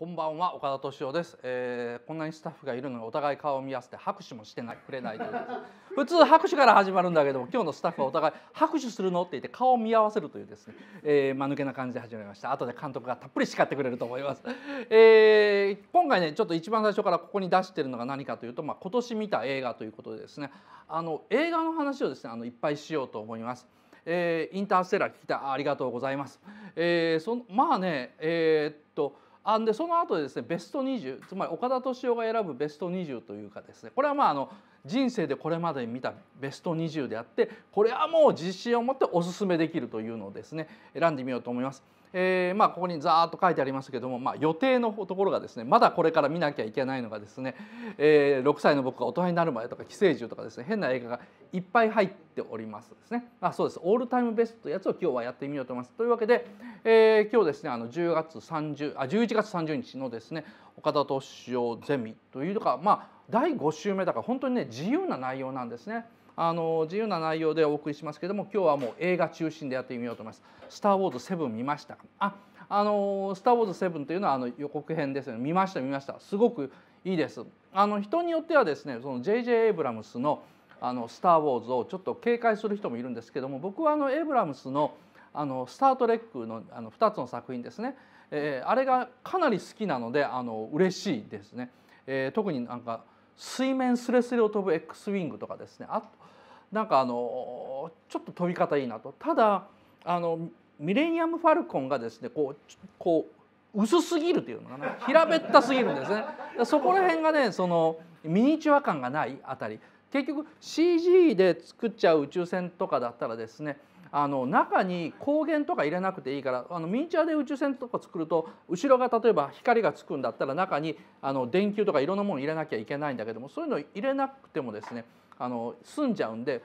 こんばんは岡田敏夫です、えー、こんなにスタッフがいるのにお互い顔を見合わせて拍手もしてないくれないという 普通拍手から始まるんだけども今日のスタッフはお互い拍手するのって言って顔を見合わせるというですね、えー、間抜けな感じで始めました後で監督がたっぷり叱ってくれると思います、えー、今回ねちょっと一番最初からここに出してるのが何かというとまあ、今年見た映画ということでですねあの映画の話をですねあのいっぱいしようと思いますえー、インターステラー聞きたありがとうございます、えー、そのまあねえっとあんでその後でですねベスト20つまり岡田敏夫が選ぶベスト20というかですねこれはまああの人生でこれまで見たベスト20であってこれはもう自信を持っておすすめできるというのをですね選んでみようと思います。えー、まあ、ここにざーっと書いてありますけども、まあ、予定のところがですねまだこれから見なきゃいけないのがですね、えー、6歳の僕が大人になる前とか寄生獣とかですね変な映画がいっぱい入っておりますですねあそうですオールタイムベストやつを今日はやってみようと思います。というわけで、えー、今日ですねあの10月30あ11月30日のですね岡田斗司夫ゼミというかまあ第5週目だから本当にね自由な内容なんですね。あの自由な内容でお送りしますけども今日はもう映画中心でやってみようと思います。スター・ウォーズ7見ましたああのスター・ウォーズ7というのはあの予告編ですね見ました見ましたすごくいいです。あの人によってはですねその J.J. エイブラムスのあのスター・ウォーズをちょっと警戒する人もいるんですけども僕はあのエイブラムスのあのスター・トレックのあの2つの作品ですね、えー、あれがかなり好きなのであの嬉しいですね。えー、特になんか水面すれすれを飛ぶ X ウィングとかですねあなんかあのちょっと飛び方いいなとただあのミレニアム・ファルコンがですねこうこう薄すぎるというのかな平べったすぎるんですねそこら辺がねそのミニチュア感がないあたり結局 CG で作っちゃう宇宙船とかだったらですねあの中に光源とか入れなくていいからあのミニチュアで宇宙船とか作ると後ろが例えば光がつくんだったら中にあの電球とかいろんなもの入れなきゃいけないんだけどもそういうの入れなくてもですねあの済んじゃうんで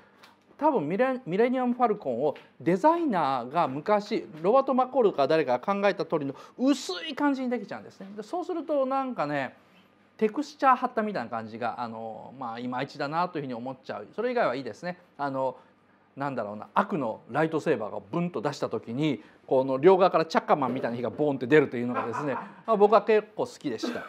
多分ミレミレニアム・ファルコンをデザイナーが昔ロバート・マッコールか誰かが考えた通りの薄い感じにできちゃうんですね。でそうするとなんかねテクスチャー張ったみたいな感じがあの、まあ、いまいちだなというふうに思っちゃうそれ以外はいいですねあのなんだろうな悪のライトセーバーがブンと出した時にこの両側からチャッカマンみたいな火がボーンって出るというのがですね 僕は結構好きでした。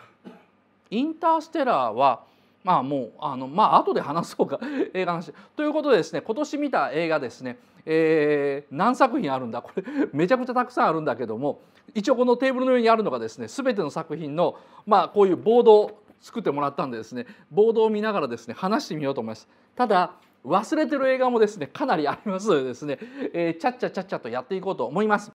インターステラーはまあもうあのまあ後で話そうか 映画の話。ということでですね今年見た映画ですね、えー、何作品あるんだこれめちゃくちゃたくさんあるんだけども一応このテーブルの上にあるのがですね全ての作品のまあこういうボードを作ってもらったんでですねボードを見ながらですね話してみようと思います。ただ忘れてる映画もですねかなりありますのでですね、えー、ちゃっちゃちゃっちゃとやっていこうと思います。